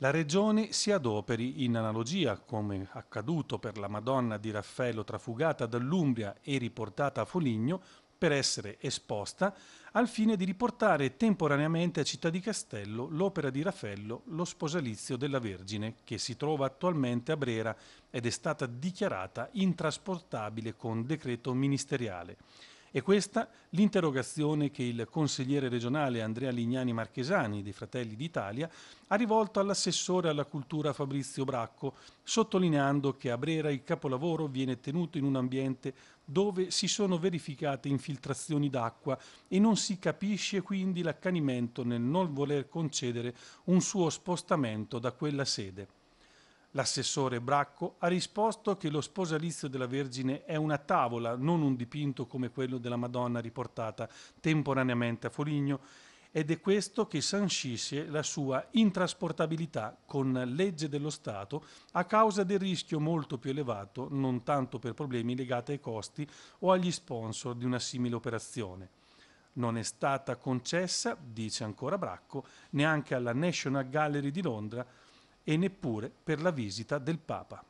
la Regione si adoperi in analogia, come accaduto per la Madonna di Raffaello trafugata dall'Umbria e riportata a Foligno, per essere esposta, al fine di riportare temporaneamente a Città di Castello l'opera di Raffaello, lo sposalizio della Vergine, che si trova attualmente a Brera ed è stata dichiarata intrasportabile con decreto ministeriale. È questa l'interrogazione che il consigliere regionale Andrea Lignani Marchesani dei Fratelli d'Italia ha rivolto all'assessore alla cultura Fabrizio Bracco, sottolineando che a Brera il capolavoro viene tenuto in un ambiente dove si sono verificate infiltrazioni d'acqua e non si capisce quindi l'accanimento nel non voler concedere un suo spostamento da quella sede. L'assessore Bracco ha risposto che lo sposalizio della Vergine è una tavola, non un dipinto come quello della Madonna riportata temporaneamente a Foligno ed è questo che sancisce la sua intrasportabilità con legge dello Stato a causa del rischio molto più elevato, non tanto per problemi legati ai costi o agli sponsor di una simile operazione. Non è stata concessa, dice ancora Bracco, neanche alla National Gallery di Londra e neppure per la visita del Papa.